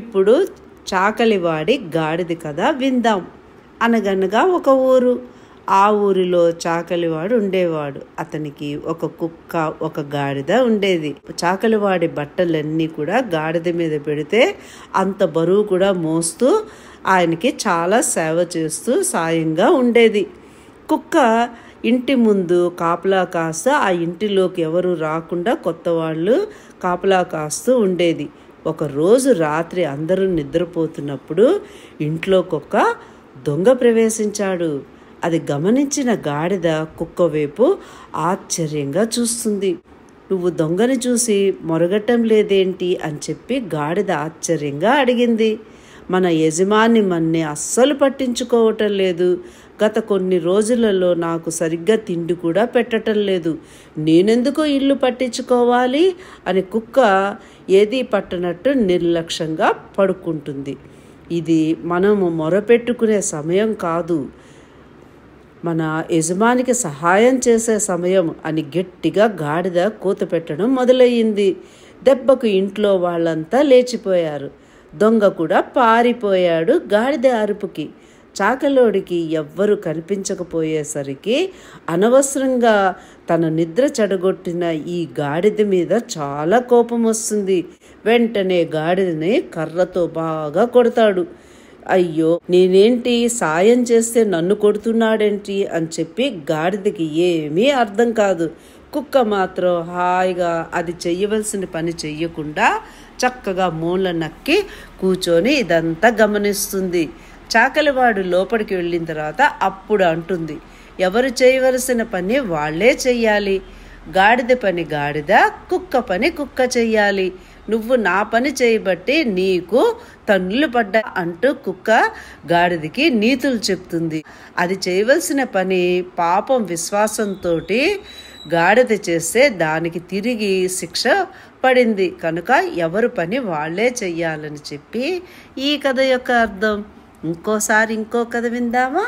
ఇప్పుడు చాకలివాడి గాడిది కథ విందాం అనగనగా ఒక ఊరు ఆ ఊరిలో చాకలివాడు ఉండేవాడు అతనికి ఒక కుక్క ఒక గాడిద ఉండేది చాకలివాడి బట్టలన్నీ కూడా గాడిద మీద పెడితే అంత బరువు కూడా మోస్తూ ఆయనకి చాలా సేవ చేస్తూ సాయంగా ఉండేది కుక్క ఇంటి ముందు కాపలా కాస్త ఆ ఇంటిలోకి ఎవరు రాకుండా కొత్త వాళ్ళు కాపలా కాస్తూ ఉండేది ఒకరోజు రాత్రి అందరూ నిద్రపోతున్నప్పుడు ఇంట్లోకొక్క దొంగ ప్రవేశించాడు అది గమనించిన గాడిద కుక్క వైపు ఆశ్చర్యంగా చూస్తుంది నువ్వు దొంగని చూసి మొరగటం లేదేంటి అని చెప్పి గాడిద ఆశ్చర్యంగా అడిగింది మన యజమాని మన్నే అస్సలు పట్టించుకోవటం లేదు గత కొన్ని రోజులలో నాకు సరిగ్గా తిండి కూడా పెట్టడం లేదు నేనెందుకు ఇల్లు పట్టించుకోవాలి అని కుక్క ఏది పట్టనట్టు నిర్లక్ష్యంగా పడుకుంటుంది ఇది మనము మొరపెట్టుకునే సమయం కాదు మన యజమానికి సహాయం చేసే సమయం అని గట్టిగా గాడిద కూత పెట్టడం మొదలయ్యింది దెబ్బకు ఇంట్లో వాళ్ళంతా లేచిపోయారు దొంగ కూడా పారిపోయాడు గాడిద అరుపుకి చాకలోడికి ఎవ్వరు కనిపించకపోయేసరికి అనవసరంగా తన నిద్ర చెడగొట్టిన ఈ గాడిద మీద చాలా కోపం వస్తుంది వెంటనే గాడిదని కర్రతో బాగా కొడతాడు అయ్యో నేనేంటి సాయం చేస్తే నన్ను కొడుతున్నాడేంటి అని చెప్పి గాడిదకి ఏమీ అర్థం కాదు కుక్క మాత్రం హాయిగా అది చెయ్యవలసిన పని చెయ్యకుండా చక్కగా మూల నక్కి కూర్చొని ఇదంతా గమనిస్తుంది చాకలివాడు లోపలికి వెళ్ళిన తర్వాత అప్పుడు అంటుంది ఎవరు చేయవలసిన పని వాళ్లే చెయ్యాలి గాడిద పని గాడిద కుక్క పని కుక్క చెయ్యాలి నువ్వు నా పని చేయబట్టి నీకు తన్నులు పడ్డా అంటూ కుక్క గాడిదకి నీతులు చెప్తుంది అది చేయవలసిన పని పాపం విశ్వాసంతో గాడిద చేస్తే దానికి తిరిగి శిక్ష పడింది కనుక ఎవరు పని వాళ్లే చెయ్యాలని చెప్పి ఈ కథ యొక్క అర్థం ఇంకోసారి ఇంకో కథ విందామా